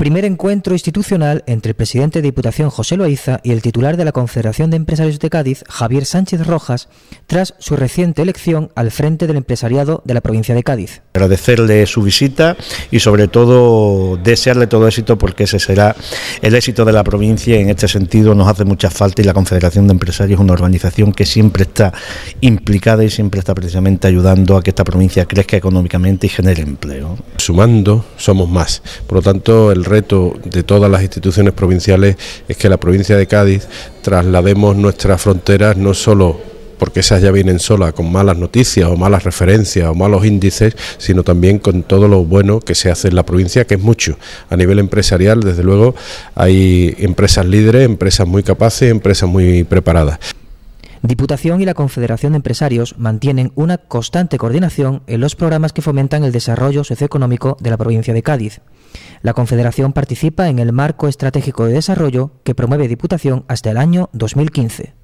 Primer encuentro institucional entre el presidente de Diputación José Loaiza y el titular de la Confederación de Empresarios de Cádiz, Javier Sánchez Rojas, tras su reciente elección al frente del empresariado de la provincia de Cádiz. Agradecerle su visita y sobre todo desearle todo éxito porque ese será el éxito de la provincia en este sentido nos hace mucha falta y la Confederación de Empresarios es una organización que siempre está implicada y siempre está precisamente ayudando a que esta provincia crezca económicamente y genere empleo. Sumando somos más, por lo tanto el reto de todas las instituciones provinciales es que la provincia de Cádiz traslademos nuestras fronteras no solo porque esas ya vienen solas con malas noticias o malas referencias o malos índices, sino también con todo lo bueno que se hace en la provincia, que es mucho. A nivel empresarial, desde luego, hay empresas líderes, empresas muy capaces, empresas muy preparadas. Diputación y la Confederación de Empresarios mantienen una constante coordinación en los programas que fomentan el desarrollo socioeconómico de la provincia de Cádiz. La Confederación participa en el marco estratégico de desarrollo que promueve Diputación hasta el año 2015.